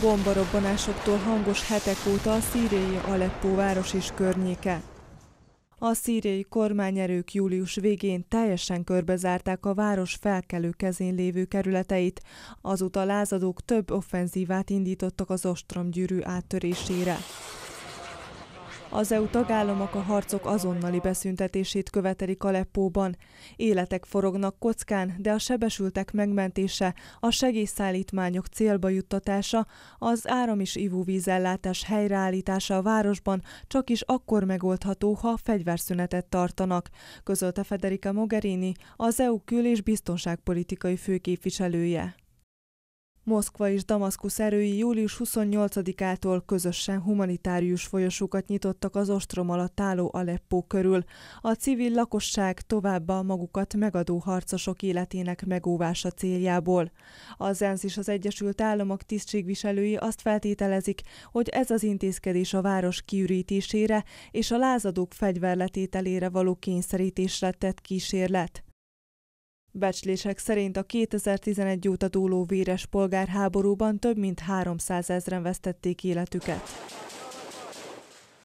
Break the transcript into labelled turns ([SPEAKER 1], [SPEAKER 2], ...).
[SPEAKER 1] Bombarobbanásoktól hangos hetek óta a szíriai Aleppo város és környéke. A szíriai kormányerők július végén teljesen körbezárták a város felkelő kezén lévő kerületeit, azóta lázadók több offenzívát indítottak az ostromgyűrű áttörésére. Az EU tagállamok a harcok azonnali beszüntetését követelik Aleppóban. Életek forognak kockán, de a sebesültek megmentése, a segélyszállítmányok célba juttatása, az áram és ivóvízellátás helyreállítása a városban csak is akkor megoldható, ha fegyverszünetet tartanak, közölte Federica Mogherini, az EU kül- és biztonságpolitikai főképviselője. Moszkva és Damaszkus erői július 28-ától közösen humanitárius folyosókat nyitottak az ostrom alatt álló Aleppo körül. A civil lakosság továbbá magukat megadó harcosok életének megóvása céljából. Az ENSZ és az Egyesült Államok tisztségviselői azt feltételezik, hogy ez az intézkedés a város kiürítésére és a lázadók fegyverletételére való kényszerítésre tett kísérlet. Becslések szerint a 2011 óta dúló véres polgárháborúban több mint 300 ezeren vesztették életüket.